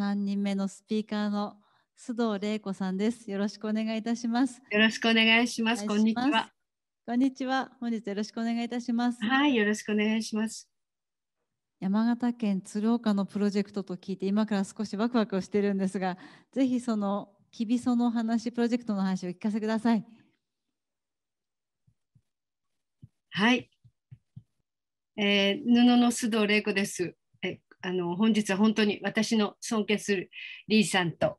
三人目のスピーカーの須藤玲子さんです。よろしくお願いいたします。よろしくお願いします。こんにちは。こんにちは。本日よろしくお願いいたします。はい、よろしくお願いします。山形県鶴岡のプロジェクトと聞いて今から少しワクワクしてるんですが、ぜひそのきびその話プロジェクトの話を聞かせください。はい。えー、布の須藤玲子です。あの本日は本当に私の尊敬するリーさんと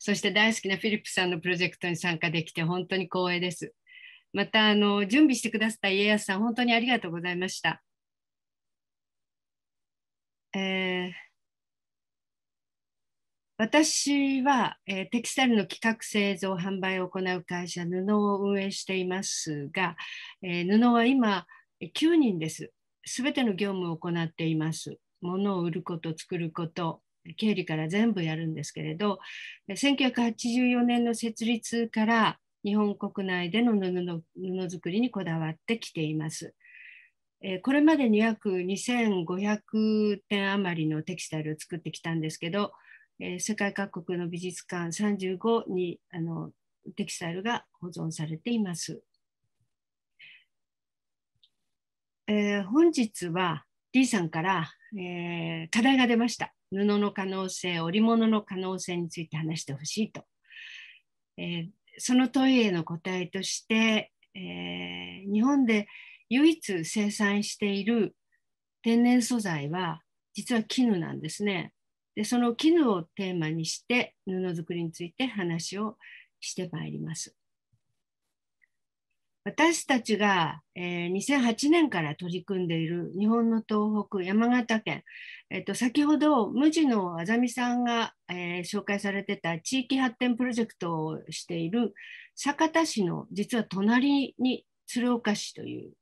そして大好きなフィリップさんのプロジェクトに参加できて本当に光栄です。またあの準備してくださった家康さん本当にありがとうございました。えー、私は、えー、テキスタイルの企画製造販売を行う会社布を運営していますが、えー、布は今9人です。すべての業務を行っています。物を売ること作ること経理から全部やるんですけれど1984年の設立から日本国内での布の布作りにこだわってきています。これまでに約2500点余りのテキスタイルを作ってきたんですけど世界各国の美術館35にあのテキスタイルが保存されています。えー、本日は D さんからえー、課題が出ました。布の可能性、織物の可能性について話してほしいと。えー、その問いへの答えとして、えー、日本で唯一生産している天然素材は実は絹なんですね。でその絹をテーマにして布作りについて話をしてまいります。私たちが、えー、2008年から取り組んでいる日本の東北山形県、えーと、先ほど無地のあざみさんが、えー、紹介されてた地域発展プロジェクトをしている酒田市の実は隣に鶴岡市という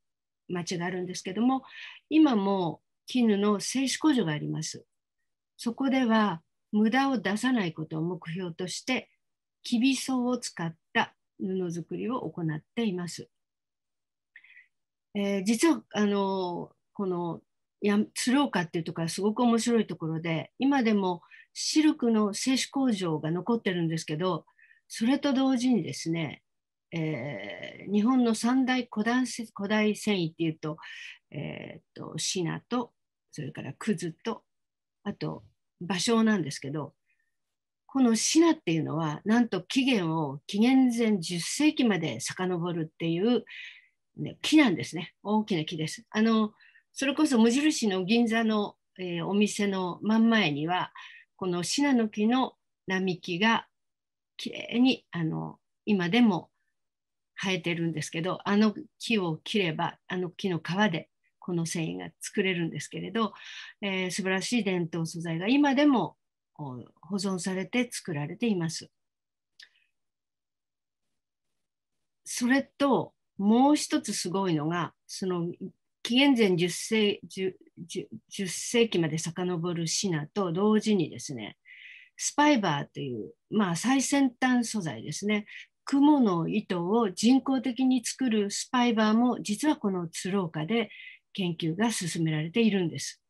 町があるんですけども今も絹の製紙工場があります。そこでは無駄を出さないことを目標としてきびそを使った布作りを行っています。えー、実はあのこの鶴岡っていうところはすごく面白いところで今でもシルクの製紙工場が残ってるんですけどそれと同時にですね、えー、日本の三大古代古代繊維っていうと,、えーと、シナとそれからクズとあと芭蕉なんですけどこのシナっていうのはなんと紀元を紀元前10世紀まで遡るっていう、ね、木なんですね大きな木です。あのそれこそ無印の銀座の、えー、お店の真ん前にはこのシナの木の並木がきれいにあの今でも生えてるんですけどあの木を切ればあの木の皮でこの繊維が作れるんですけれど、えー、素晴らしい伝統素材が今でも保存されて作られています。それともう一つすごいのがその紀元前 10, 世 10, 10世紀まで遡るシナと同時にですねスパイバーという、まあ、最先端素材ですね蜘蛛の糸を人工的に作るスパイバーも実はこの鶴岡で研究が進められているんです。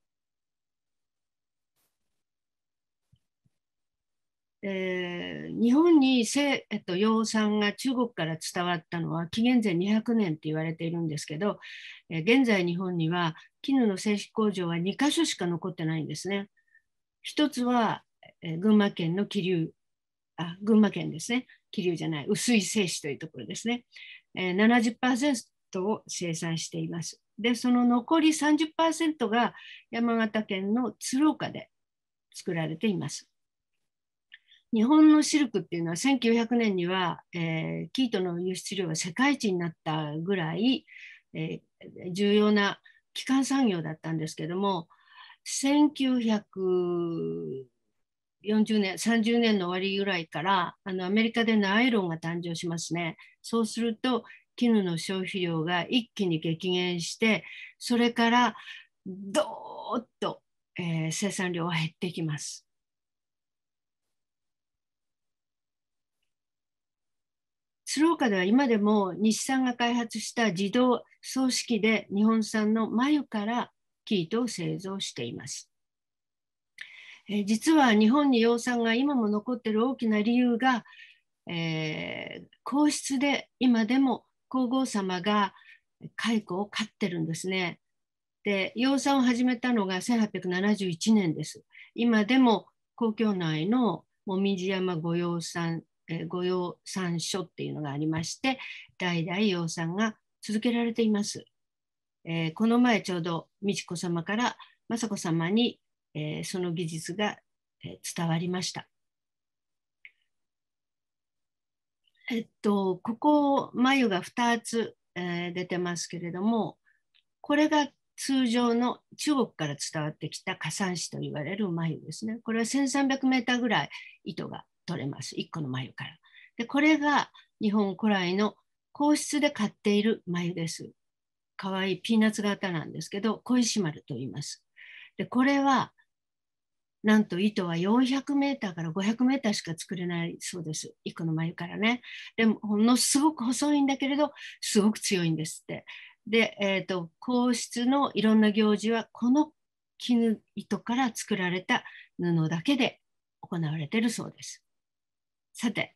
えー、日本に西、えっと、養蚕が中国から伝わったのは紀元前200年って言われているんですけど、えー、現在日本には絹の製紙工場は2か所しか残ってないんですね。一つは、えー、群馬県の桐生あ群馬県ですね桐生じゃない薄い製紙というところですね、えー、70%を生産しています。でその残り30%が山形県の鶴岡で作られています。日本のシルクっていうのは1900年には、えー、生糸の輸出量が世界一になったぐらい、えー、重要な基幹産業だったんですけども1940年30年の終わりぐらいからあのアメリカでのアイロンが誕生しますね。そうすると絹の消費量が一気に激減してそれからどーっと、えー、生産量は減ってきます。鶴岡では今でも日産が開発した自動葬式で日本産の繭から生糸を製造しています。え実は日本に養蚕が今も残ってる大きな理由が、えー、皇室で今でも皇后さまが蚕を飼ってるんですね。で養蚕を始めたのが1871年です。今でも皇居内のもみじ山御養蚕えー、御用三書っていうのがありまして代々養蚕が続けられています。えー、この前ちょうど美智子さまから雅子さまに、えー、その技術が、えー、伝わりました。えっと、ここ眉が2つ、えー、出てますけれどもこれが通常の中国から伝わってきた火山子と言われる眉ですね。これは1300メーターぐらい糸が取れます。1個の眉から。で、これが日本古来の皇室で飼っている眉です。かわいいピーナッツ型なんですけど、小石丸と言います。で、これは、なんと糸は400 m から500 m しか作れないそうです。1個の眉からね。でも、ほんのすごく細いんだけれど、すごく強いんですって。で、えっ、ー、と、皇室のいろんな行事は、この絹糸から作られた布だけで行われているそうです。さて、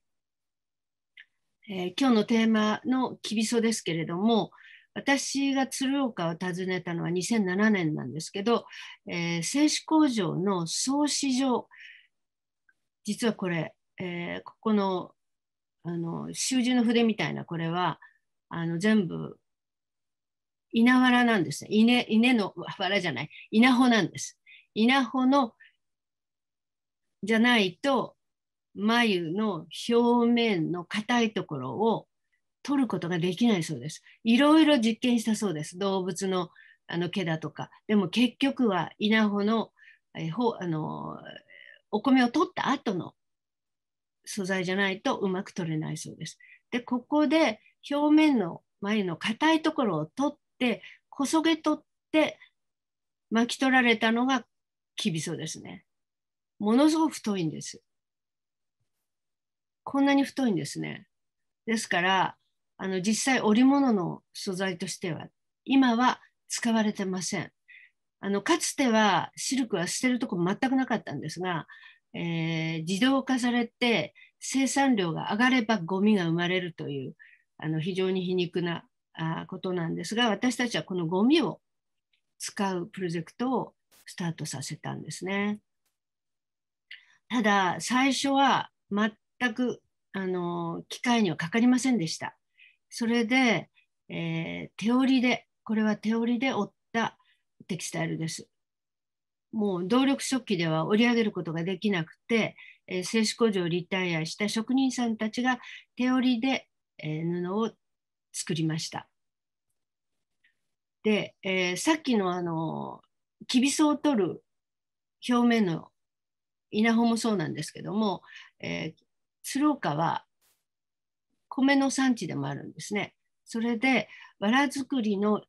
えー、今日のテーマのきびそですけれども、私が鶴岡を訪ねたのは2007年なんですけど、えー、製紙工場の創始場、実はこれ、えー、ここのあの習字の筆みたいなこれはあの全部稲わらなんですね。稲稲のわらじゃない稲穂なんです。稲穂のじゃないと眉の表面の硬いところを取ることができないそうです。いろいろ実験したそうです。動物のあの毛だとか。でも結局は稲穂のえほあのお米を取った後の素材じゃないとうまく取れないそうです。で、ここで表面の眉の硬いところを取って、こそげ取って巻き取られたのがきびそうですね。ものすごく太いんです。こんなに太いんですね。ですからあの実際織物の素材としては今は使われてません。あのかつてはシルクは捨てるとこ全くなかったんですが、えー、自動化されて生産量が上がればゴミが生まれるというあの非常に皮肉なあことなんですが私たちはこのゴミを使うプロジェクトをスタートさせたんですね。ただ最初は全全くあの機械にはかかりませんでした。それで、えー、手織りでこれは手織りで織ったテキスタイルです。もう動力食器では織り上げることができなくて、えー、製紙工場をリタイアした職人さんたちが手織りで、えー、布を作りました。で、えー、さっきのあのきびそを取る表面の稲穂もそうなんですけども、えー、鶴岡は米の産地でもあるんですね。それで藁作りの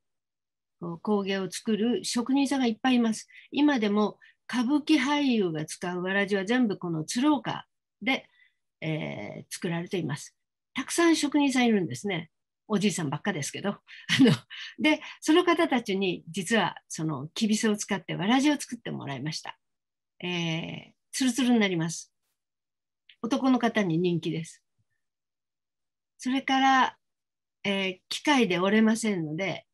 工芸を作る職人さんがいっぱいいます。今でも歌舞伎俳優が使うわらじは全部この鶴岡で、えー、作られています。たくさん職人さんいるんですね。おじいさんばっかですけど。あので、その方たちに実はそのきびすを使ってわらじを作ってもらいました。えー、ツルツルになります。男の方に人気です。それから、えー、機械で折れませんので、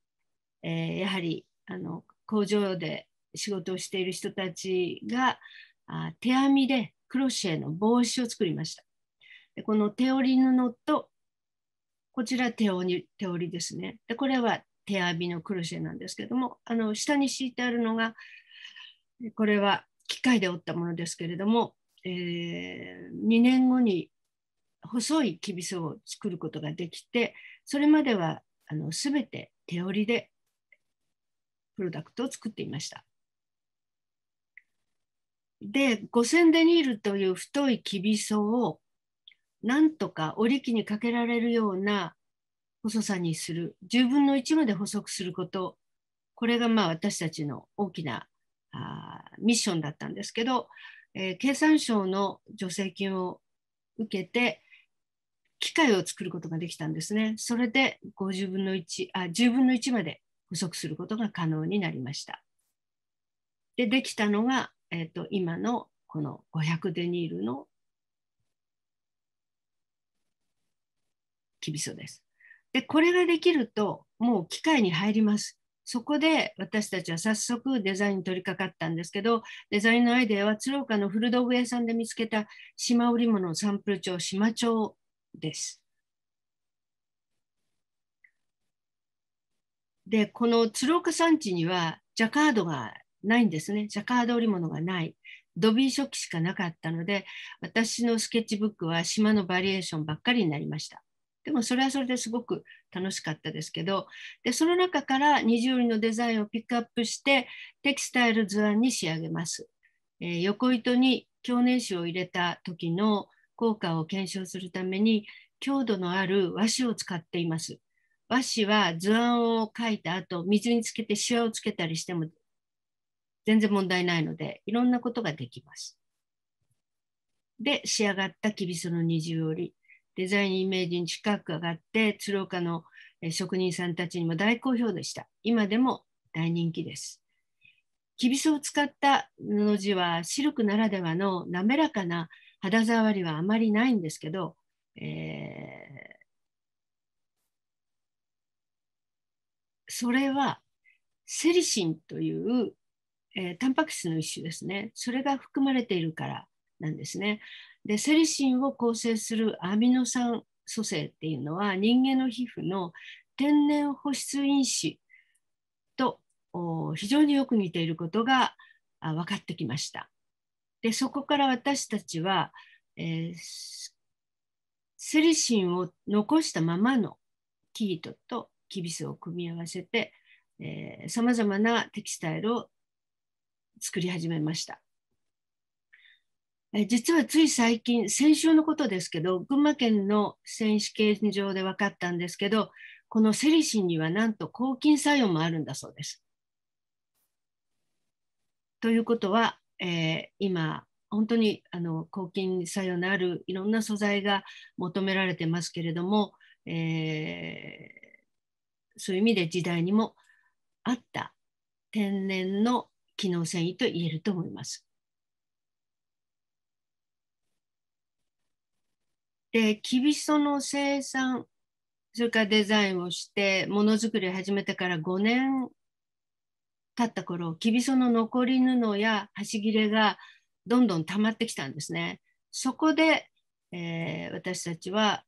えー、やはりあの工場で仕事をしている人たちがあ手編みでクロシェの帽子を作りました。でこの手織り布とこちら手織手織りですね。でこれは手編みのクロシェなんですけどもあの下に敷いてあるのがこれは機械で折ったものですけれどもえー、2年後に細いきびそを作ることができてそれまではあの全て手織りでプロダクトを作っていました。で5000デニールという太いきびそをなんとか織り機にかけられるような細さにする10分の1まで細くすることこれがまあ私たちの大きなあミッションだったんですけどえー、経産省の助成金を受けて、機械を作ることができたんですね。それで50分の1、あ、10分の1まで補足することが可能になりました。で、できたのが、えっ、ー、と、今のこの500デニールのキビソです。で、これができると、もう機械に入ります。そこで私たちは早速デザインに取り掛かったんですけど、デザインのアイデアは鶴岡の古道具屋さんで見つけた島織物のサンプル帳、島帳です。で、この鶴岡山地にはジャカードがないんですね。ジャカード織物がない。ドビー初期しかなかったので、私のスケッチブックは島のバリエーションばっかりになりました。でもそれはそれですごく楽しかったですけどでその中から20のデザインをピックアップしてテキスタイル図案に仕上げます。えー、横糸に強年紙を入れた時の効果を検証するために強度のある和紙を使っています。和紙は図案を書いた後水につけてシワをつけたりしても全然問題ないのでいろんなことができます。で仕上がったきびその二重織デザインイメージに近く上がって鶴岡の職人さんたちにも大好評でした今でも大人気ですきびそを使った布地はシルクならではの滑らかな肌触りはあまりないんですけど、えー、それはセリシンという、えー、タンパク質の一種ですねそれが含まれているからなんですねでセリシンを構成するアミノ酸組成っていうのは人間の皮膚の天然保湿因子と非常によく似ていることが分かってきました。でそこから私たちは、えー、セリシンを残したままの生糸とキビスを組み合わせてさまざまなテキスタイルを作り始めました。え実はつい最近先週のことですけど群馬県の選手権場で分かったんですけどこのセリシンにはなんと抗菌作用もあるんだそうです。ということは、えー、今本当にあの抗菌作用のあるいろんな素材が求められてますけれども、えー、そういう意味で時代にもあった天然の機能繊維と言えると思います。でキビソの生産それからデザインをしてものづくりを始めてから5年経った頃きびその残り布や端切れがどんどん溜まってきたんですね。そこで、えー、私たちは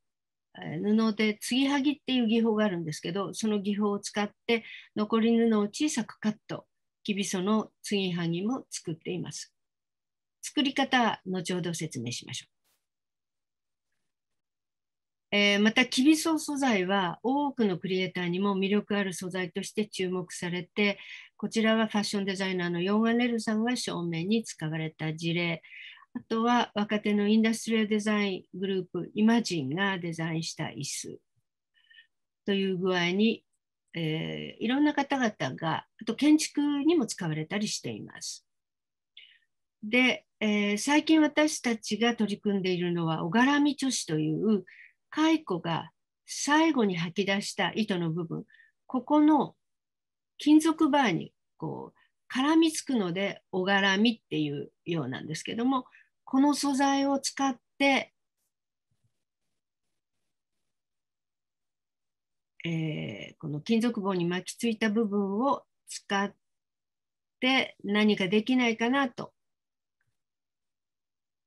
布で継ぎはぎっていう技法があるんですけどその技法を使って残り布を小さくカットきびその継ぎはぎも作っています。作り方は後ほど説明しましょう。えー、またキビソ素材は多くのクリエイターにも魅力ある素材として注目されてこちらはファッションデザイナーのヨン・アネルさんが正面に使われた事例あとは若手のインダストリアルデザイングループイマジンがデザインした椅子という具合に、えー、いろんな方々があと建築にも使われたりしています。で、えー、最近私たちが取り組んでいるのは「おがらみ著子」という蚕が最後に吐き出した糸の部分ここの金属バーにこう絡みつくのでおがらみっていうようなんですけどもこの素材を使って、えー、この金属棒に巻きついた部分を使って何かできないかなと。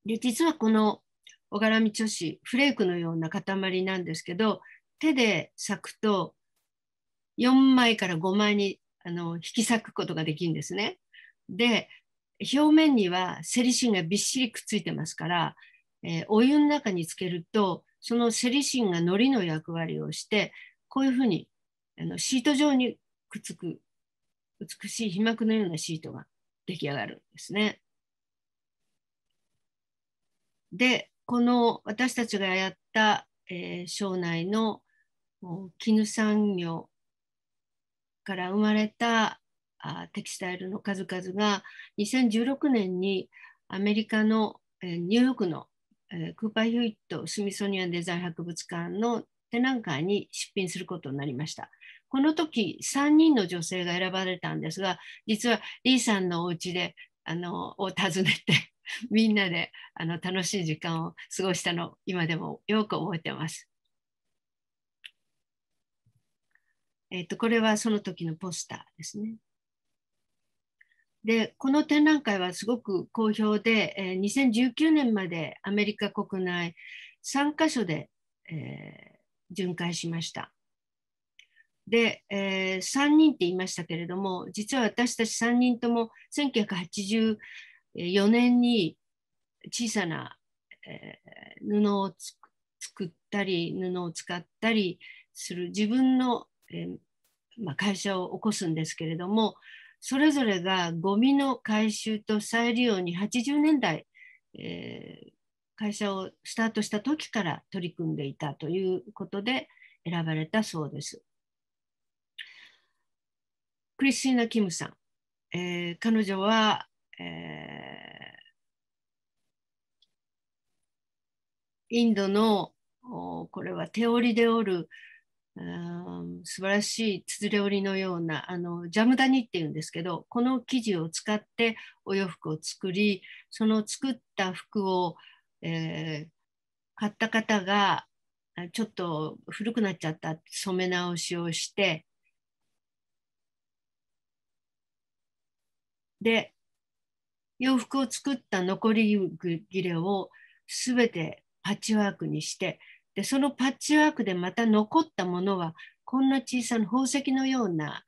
で実はこの小柄み女子フレークのような塊なんですけど手で裂くと4枚から5枚にあの引き裂くことができるんですね。で表面にはセリシンがびっしりくっついてますから、えー、お湯の中につけるとそのセリシンが糊の役割をしてこういうふうにあのシート状にくっつく美しい皮膜のようなシートが出来上がるんですね。でこの私たちがやった、えー、省内の絹産業から生まれたあテキスタイルの数々が2016年にアメリカの、えー、ニューヨークの、えー、クーパー・ヒュイット・スミソニアンデザイン博物館の展覧会に出品することになりました。この時3人の女性が選ばれたんですが実はリーさんのお家であのを訪ねて みんなであの楽しい時間を過ごしたの今でもよく覚えてます。えっ、ー、と、これはその時のポスターですね。で、この展覧会はすごく好評で、えー、2019年までアメリカ国内3カ所で、えー、巡回しました。で、えー、3人って言いましたけれども実は私たち3人とも1980 4年に小さな、えー、布を作ったり布を使ったりする自分の、えー、まあ、会社を起こすんですけれどもそれぞれがゴミの回収と再利用に80年代、えー、会社をスタートした時から取り組んでいたということで選ばれたそうです。クリスティーナ・キムさん、えー、彼女はえー、インドのこれは手織りで織る素晴らしいつづれ織りのようなあのジャムダニっていうんですけどこの生地を使ってお洋服を作りその作った服を、えー、買った方がちょっと古くなっちゃった染め直しをしてで洋服を作った残り切れを全てパッチワークにしてでそのパッチワークでまた残ったものはこんな小さな宝石のような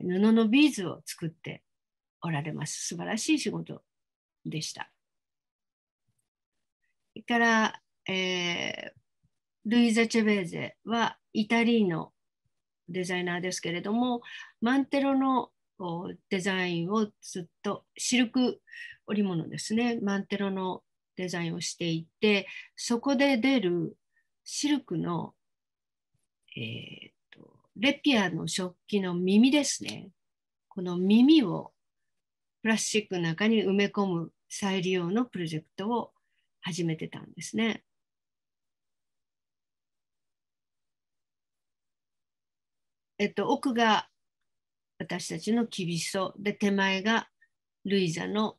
布のビーズを作っておられます素晴らしい仕事でした。それから、えー、ルイザ・チェベーゼはイタリーのデザイナーですけれどもマンテロのデザインをずっとシルク織物ですねマンテロのデザインをしていてそこで出るシルクの、えーと、レピアの食器の耳ですねこの耳をプラスチックの中に埋め込む再利用のプロジェクトを始めてたんですね。えっと、奥が私たちの厳しそで手前がルイザの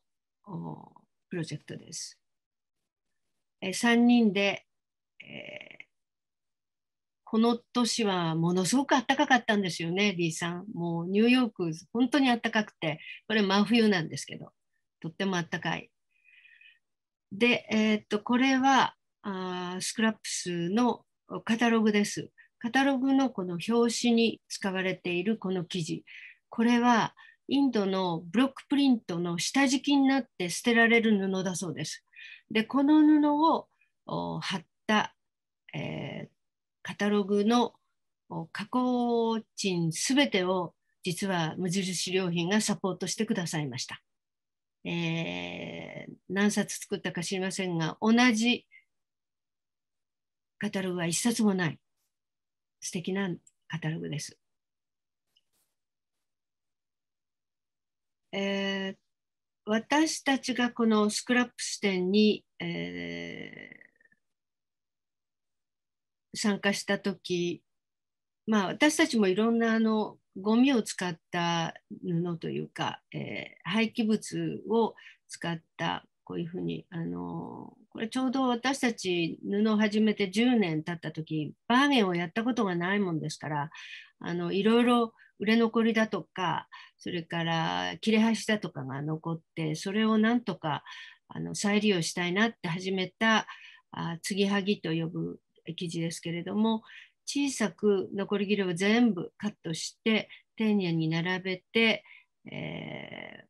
プロジェクトです。え3人で、えー、この年はものすごく暖かかったんですよね、リーさん。もうニューヨーク、本当に暖かくて、これ真冬なんですけど、とっても暖かい。で、えー、っと、これはあスクラップスのカタログです。カタログのこの表紙に使われているこの生地これはインドのブロックプリントの下敷きになって捨てられる布だそうです。でこの布を貼った、えー、カタログの加工賃すべてを実は無印良品がサポートしてくださいました。えー、何冊作ったか知りませんが同じカタログは1冊もない。素敵なカタログです。えー、私たちがこのスクラップス展に、えー、参加した時まあ私たちもいろんなあのゴミを使った布というか、えー、廃棄物を使ったこういうふうにあのこれちょうど私たち布を始めて10年経った時バーゲンをやったことがないもんですからあのいろいろ売れ残りだとかそれから切れ端だとかが残ってそれをなんとかあの再利用したいなって始めたあ継ぎはぎと呼ぶ生地ですけれども小さく残り切れを全部カットして丁寧に並べて、えー、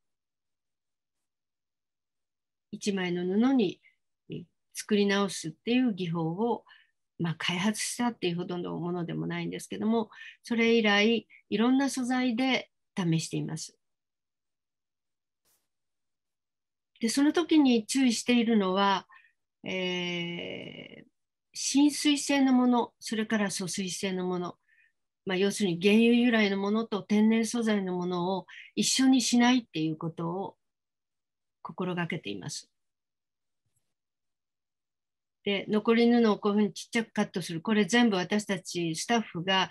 1枚の布に作り直すっていう技法を、まあ、開発したっていうほどのものでもないんですけどもそれ以来いろんな素材で試しています。でその時に注意しているのは、えー、浸水性のものそれから疎水性のもの、まあ、要するに原油由来のものと天然素材のものを一緒にしないっていうことを心がけています。で残り布をこういうふうにちっちゃくカットするこれ全部私たちスタッフが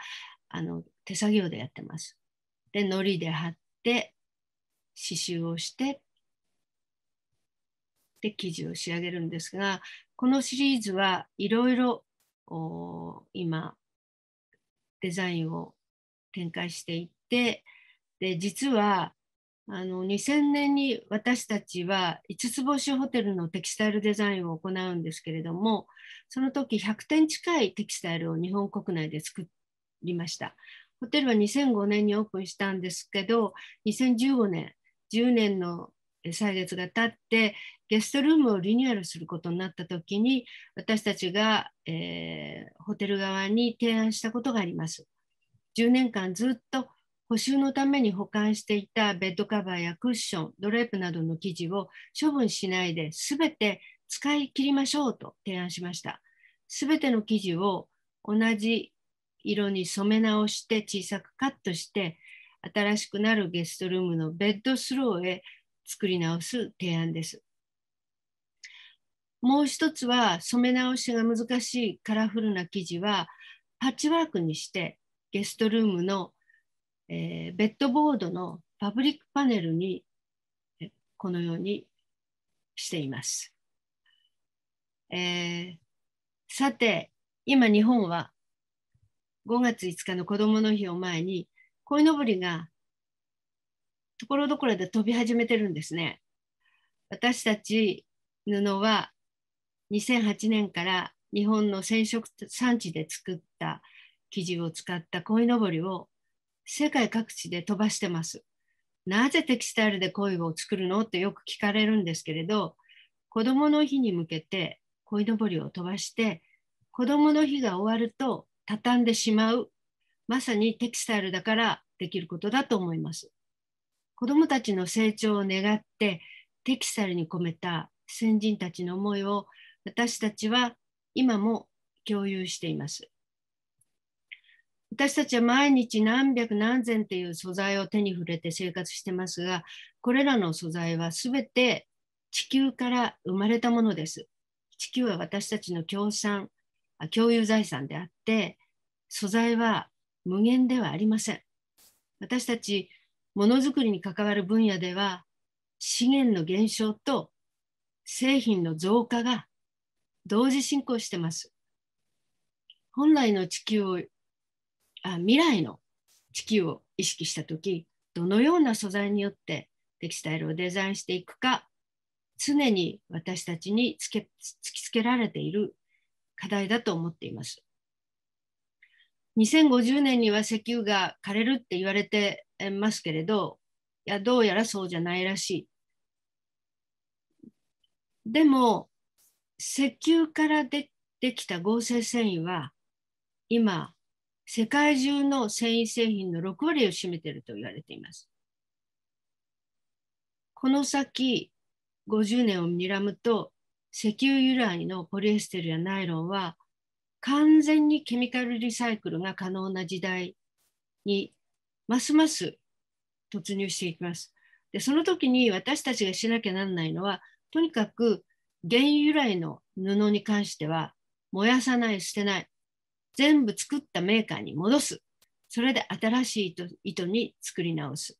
あの手作業でやってます。で糊で貼って刺繍をしてで生地を仕上げるんですがこのシリーズはいろいろ今デザインを展開していってで実はあの2000年に私たちは5つ星ホテルのテキスタイルデザインを行うんですけれどもその時100点近いテキスタイルを日本国内で作りましたホテルは2005年にオープンしたんですけど2015年10年の歳月が経ってゲストルームをリニューアルすることになった時に私たちが、えー、ホテル側に提案したことがあります10年間ずっと補修のために保管していたベッドカバーやクッション、ドレープなどの生地を処分しないで全て使い切りましょうと提案しました。全ての生地を同じ色に染め直して小さくカットして新しくなるゲストルームのベッドスローへ作り直す提案です。もう一つは染め直しが難しいカラフルな生地はパッチワークにしてゲストルームのえー、ベッドボードのパブリックパネルにこのようにしています。えー、さて、今日本は5月5日の子どもの日を前に、こいのぼりがところどころで飛び始めてるんですね。私たち布は2008年から日本の染色産地で作った生地を使ったこいのぼりを世界各地で飛ばしてます。なぜテキスタイルで恋を作るのってよく聞かれるんですけれど、子どもの日に向けて恋のぼりを飛ばして、子どもの日が終わると畳んでしまう、まさにテキスタイルだからできることだと思います。子どもたちの成長を願って、テキスタイルに込めた先人たちの思いを私たちは今も共有しています。私たちは毎日何百何千っていう素材を手に触れて生活してますが、これらの素材は全て地球から生まれたものです。地球は私たちの共産、共有財産であって、素材は無限ではありません。私たち、ものづくりに関わる分野では、資源の減少と製品の増加が同時進行してます。本来の地球をあ未来の地球を意識した時どのような素材によってテキスタイルをデザインしていくか常に私たちにつけ突きつけられている課題だと思っています。2050年には石油が枯れるって言われてますけれどいやどうやらそうじゃないらしい。でも石油からでできた合成繊維は今世界中の繊維製品の6割を占めていると言われています。この先50年を睨むと石油由来のポリエステルやナイロンは完全にケミカルリサイクルが可能な時代にますます突入していきます。でその時に私たちがしなきゃなんないのはとにかく原油由来の布に関しては燃やさない捨てない全部作ったメーカーに戻す。それで新しい糸糸に作り直す。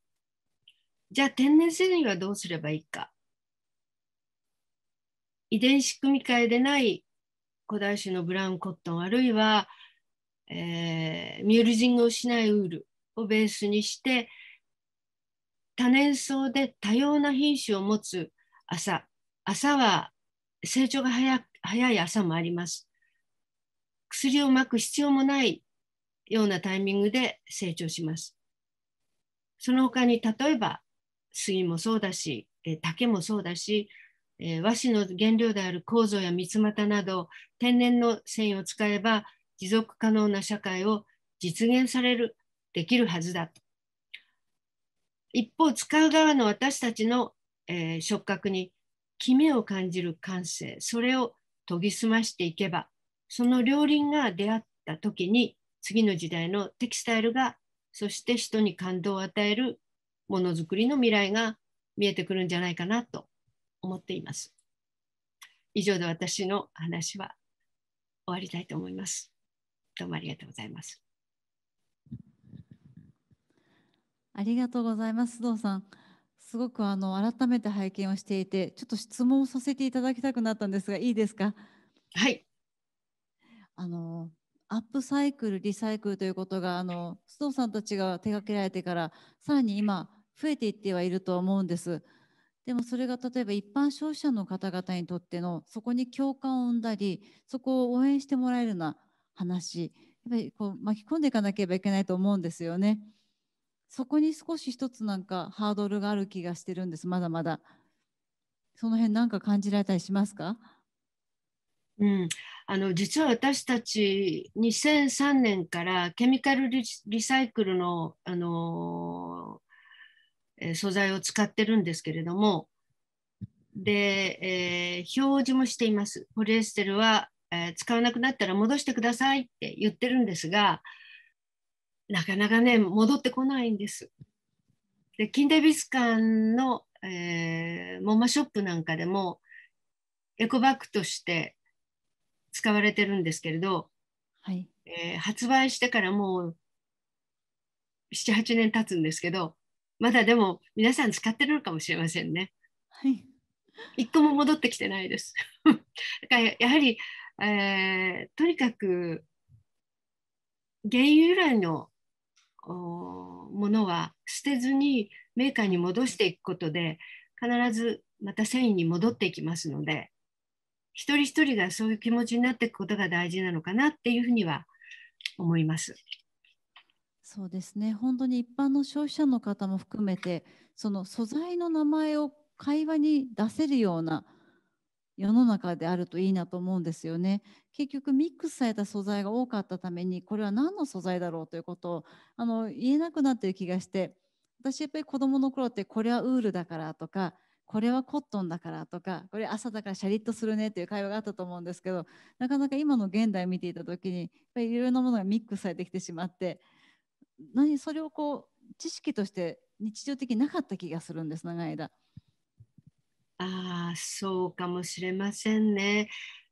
じゃあ天然繊維はどうすればいいか。遺伝子組み換えでない古代種のブラウンコットンあるいは、えー、ミュールジングをしないウールをベースにして多年草で多様な品種を持つ朝朝は成長が早い朝もあります薬をまく必要もないようなタイミングで成長します。その他に例えば杉もそうだし、え竹もそうだし、え和紙の原料である構造や三つ股など天然の繊維を使えば持続可能な社会を実現されるできるはずだと。一方使う側の私たちの、えー、触覚にキメを感じる感性それを研ぎ澄ましていけばその両輪が出会った時に次の時代のテキスタイルがそして人に感動を与えるものづくりの未来が見えてくるんじゃないかなと思っています。以上で私の話は終わりたいと思います。どうもありがとうございます。ありがとうございます、須藤さん。すごくあの改めて拝見をしていて、ちょっと質問をさせていただきたくなったんですが、いいですか。はい。あのアップサイクルリサイクルということがあの須藤さんたちが手掛けられてからさらに今増えていってはいるとは思うんです。でもそれが例えば一般消費者の方々にとってのそこに共感を生んだりそこを応援してもらえるような話やっぱりこう巻き込んでいかなければいけないと思うんですよね。そこに少し一つなんかハードルがある気がしてるんですまだまだ。その辺なんか感じられたりしますか？うん、あの実は私たち2003年からケミカルリサイクルの、あのー、素材を使ってるんですけれどもで、えー、表示もしていますポリエステルは、えー、使わなくなったら戻してくださいって言ってるんですがなかなかね戻ってこないんです。で近代美術館の、えー、モーマショップなんかでもエコバッグとして使われてるんですけれど、はいえー、発売してからもう78年経つんですけどまだでも皆さん使ってるのかもしれませんね。はい、一個も戻ってきてないです。だからやはり、えー、とにかく原油由来のおものは捨てずにメーカーに戻していくことで必ずまた繊維に戻っていきますので一人一人がそういう気持ちになっていくことが大事なのかなっていうふうには思います。そうですね本当に一般の消費者の方も含めてその素材の名前を会話に出せるような世の中であるといいなと思うんですよね。結局ミックスされた素材が多かったためにこれは何の素材だろうということをあの言えなくなってる気がして私やっぱり子どもの頃ってこれはウールだからとかこれはコットンだからとかこれ朝だからシャリッとするねっていう会話があったと思うんですけどなかなか今の現代見ていた時にいろいろなものがミックスされてきてしまって何それをこう知識として日常的になかった気がするんです長い間。あそうかもしれませんね。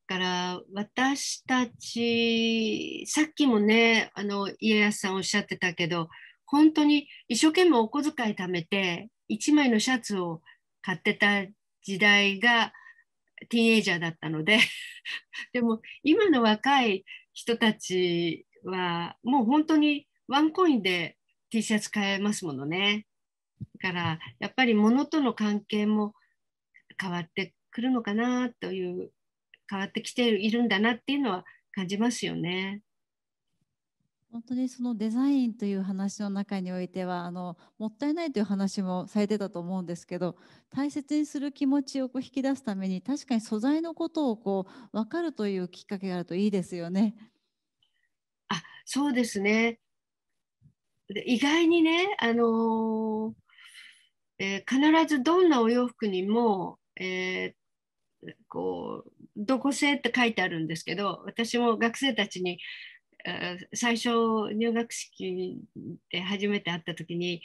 から私たちさっきもねあの家康さんおっしゃってたけど本当に一生懸命お小遣い貯めて1枚のシャツを買ってた時代がティーンエイジャーだったので でも今の若い人たちはもう本当にワンコインで T シャツ買えますものね。だからやっぱり物との関係も変わってくるのかなという変わってきているんだなっていうのは感じますよね。本当にそのデザインという話の中においてはあのもったいないという話もされてたと思うんですけど大切にする気持ちをこう引き出すために確かに素材のことをこう分かるというきっかけがあるといいですよね。あそうですね意外にね、あのー、えー、必ずどんなお洋服にも、えー、こうどこ製って書いてあるんですけど私も学生たちに最初入学式で初めて会った時に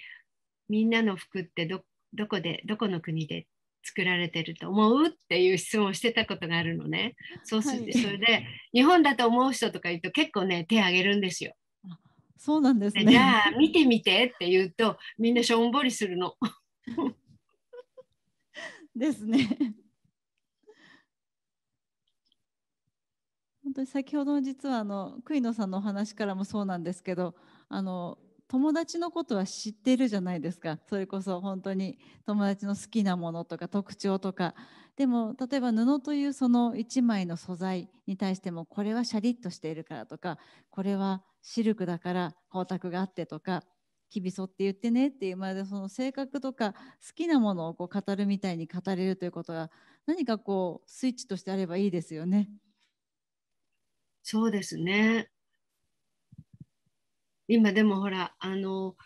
みんなの服ってどこでどこの国で作られてると思うっていう質問をしてたことがあるのね。そうする、はい、それで日本だと思う人とか言うと結構ね手挙げるんですよ。そうなんですね。じゃあ見てみてって言うとみんなしょんぼりするの。ですね。当に先ほどの実はあの栗野さんのお話からもそうなんですけどあの友達のことは知ってるじゃないですかそれこそ本当に友達の好きなものとか特徴とかでも例えば布というその1枚の素材に対してもこれはシャリッとしているからとかこれはシルクだから光沢があってとかきびそって言ってねっていうまでその性格とか好きなものをこう語るみたいに語れるということが何かこうスイッチとしてあればいいですよね。そうですね。今でもほらあの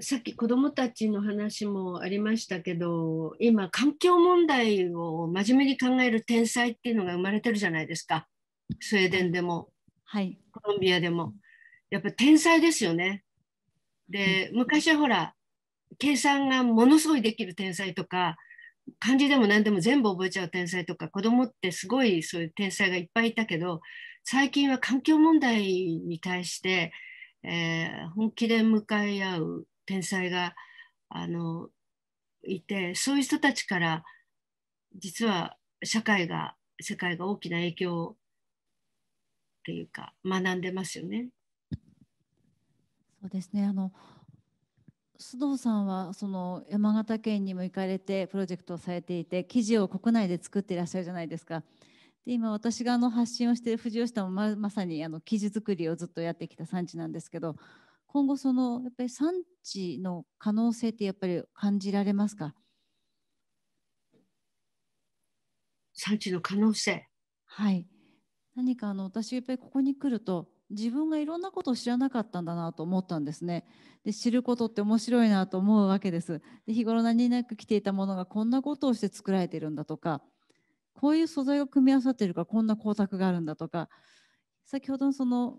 さっき子どもたちの話もありましたけど今環境問題を真面目に考える天才っていうのが生まれてるじゃないですかスウェーデンでも、はい、コロンビアでもやっぱ天才ですよね。で昔はほら計算がものすごいできる天才とか漢字でも何でも全部覚えちゃう天才とか子供ってすごいそういう天才がいっぱいいたけど最近は環境問題に対して、えー、本気で向かい合う天才があのいてそういう人たちから実は社会が世界が大きな影響っていうか学んでますよね。そうですねあの須藤さんはその山形県にも行かれてプロジェクトをされていて記事を国内で作っていらっしゃるじゃないですか。で今私があの発信をしている藤吉さんもままさにあの記事作りをずっとやってきた産地なんですけど今後そのやっぱり産地の可能性ってやっぱり感じられますか産地の可能性はい何かあの私やっぱりここに来ると自分がいろんなことを知らなかったんだなと思ったんですね。で知ることって面白いなと思うわけです。で日頃何気なく着ていたものがこんなことをして作られてるんだとかこういう素材が組み合わさってるかこんな光沢があるんだとか先ほどのその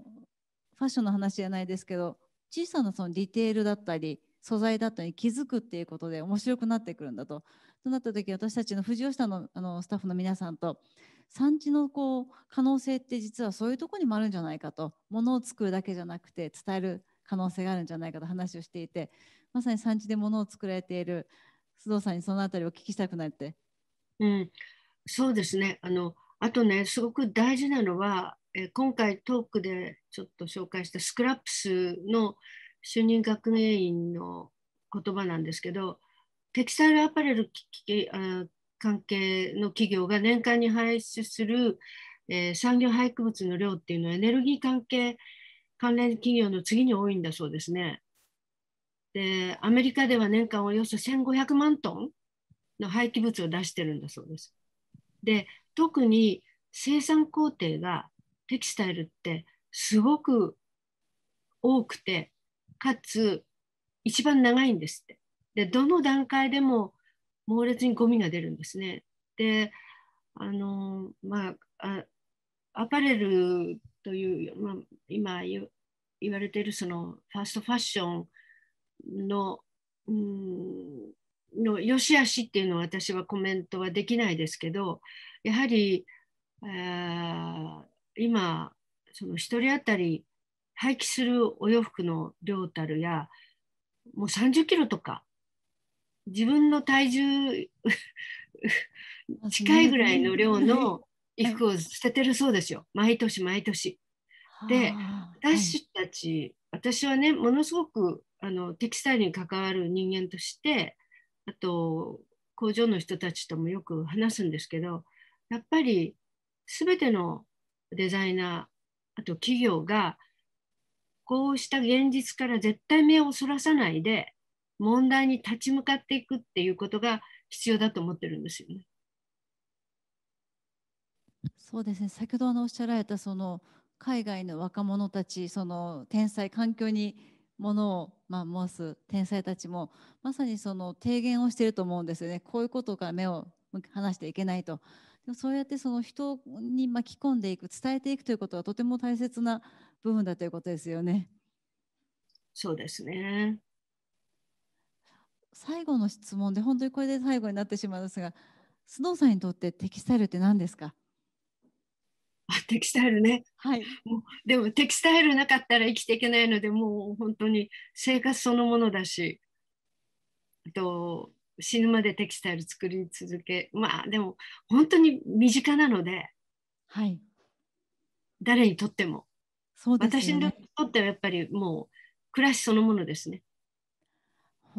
ファッションの話じゃないですけど小さなそのディテールだったり素材だったり気づくっていうことで面白くなってくるんだと。となった時私たちの藤吉田のあのスタッフの皆さんと産地のこう可能性って実はそういうとこにもあるんじゃないかとものを作るだけじゃなくて伝える可能性があるんじゃないかと話をしていてまさに産地でものを作られている須藤さんにそのあたりお聞きしたくなって。うん、そうですねあのあとねすごく大事なのは、え今回トークでちょっと紹介したスクラップスの主任学芸員の言葉なんですけどテキスタイルアパレル関係の企業が年間に排出する、えー、産業廃棄物の量っていうのはエネルギー関係関連企業の次に多いんだそうですね。でアメリカでは年間およそ1500万トンの廃棄物を出してるんだそうです。で特に生産工程がテキスタイルってすごく多くてかつ一番長いんですって。でどの段階でも猛烈にゴミが出るんですね。であのまあアパレルという、まあ、今言われているそのファーストファッションの、うん、の良し悪しっていうのは私はコメントはできないですけどやはり、えー、今その1人当たり廃棄するお洋服の量たるやもう30キロとか自分の体重近いぐらいの量の衣服を捨ててるそうですよ毎年毎年。で私たち、はい、私はねものすごくあのテキスタイルに関わる人間としてあと工場の人たちともよく話すんですけどやっぱり全てのデザイナーあと企業がこうした現実から絶対目をそらさないで問題に立ち向かっていくっていうことが必要だと思ってるんですよね。そうですね先ほどのおっしゃられたその海外の若者たちその天才環境にものを、まあ、申す天才たちもまさにその提言をしていると思うんですよねこういうことから目を離していけないと。でもそうやってその人に巻き込んでいく伝えていくということはとても大切な部分だということですよね。そうですね。最後の質問で本当にこれで最後になってしまうんですが須藤さんにとってテキスタイルって何ですかテキスタイルね、はい、もうでもテキスタイルなかったら生きていけないのでもう本当に生活そのものだしと死ぬまでテキスタイル作り続けまあでも本当に身近なので、はい、誰にとっても、ね、私にとってはやっぱりもう暮らしそのものですね。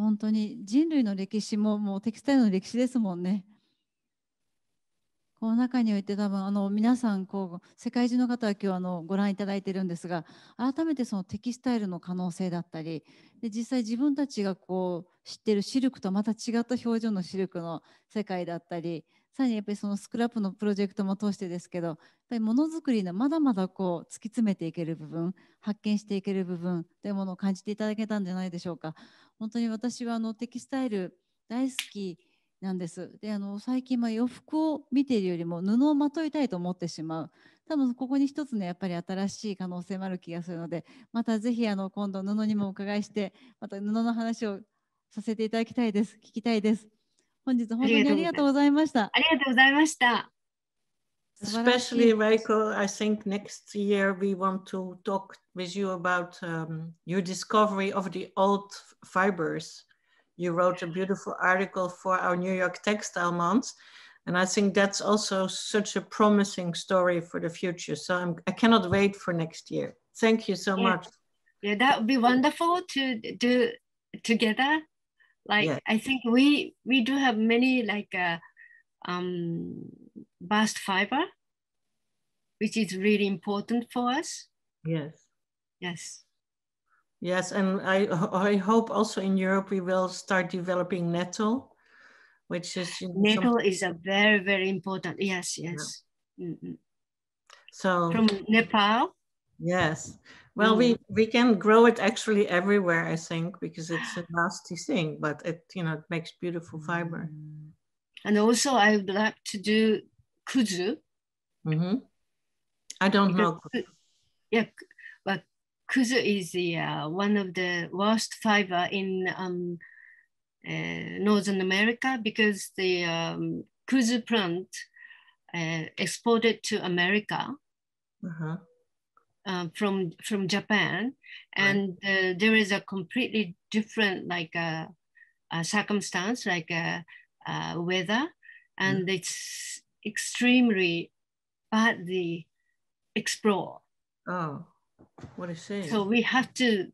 本当に人類の歴史ももうテキスタイルの歴史ですもんね。この中において多分あの皆さんこう世界中の方は今日あのご覧いただいてるんですが改めてそのテキスタイルの可能性だったりで実際自分たちがこう知ってるシルクとまた違った表情のシルクの世界だったりさらにやっぱりそのスクラップのプロジェクトも通してですけどやっぱりものづくりのまだまだこう突き詰めていける部分発見していける部分というものを感じていただけたんじゃないでしょうか本当に私はあのテキスタイル大好きなんですであの最近は洋服を見ているよりも布をまといたいと思ってしまう多分ここに一つねやっぱり新しい可能性もある気がするのでまたぜひ今度布にもお伺いしてまた布の話をさせていただきたいです聞きたいです。本日本当にありがとうございました。ありがとうございました。Especially Reiko, I think next year we want to talk with you about um, your discovery of the old fibers. You wrote a beautiful article for our New York Textile Month. And I think that's also such a promising story for the future. So I'm, I cannot wait for next year. Thank you so yeah. much. Yeah, that would be wonderful to do together. Like yeah. I think we we do have many like uh, um, bast fiber, which is really important for us. Yes. Yes. Yes, and I I hope also in Europe we will start developing nettle, which is you know, nettle is a very very important. Yes, yes. Yeah. Mm -hmm. So from Nepal, Yes. Well, we, we can grow it actually everywhere, I think, because it's a nasty thing, but it, you know, it makes beautiful fiber. Mm. And also I would like to do kuzu. Mm-hmm. I don't because, know. Yeah, but kuzu is the, uh, one of the worst fiber in um, uh, Northern America because the um, kuzu plant uh, exported to America. Uh-huh uh, from from Japan, and right. uh, there is a completely different like a, uh, uh, circumstance, like a, weather, and mm. it's extremely badly explored. Oh, what a shame! So we have to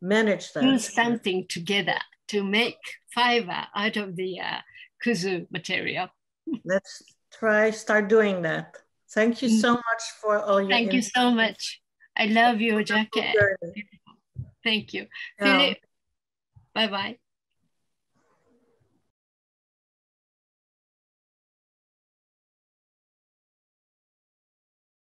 manage that. Do something together to make fiber out of the uh, kuzu material. Let's try start doing that. Thank you so much for all your. Thank you so much. I love you, jacket. Thank you, Philip. Bye bye.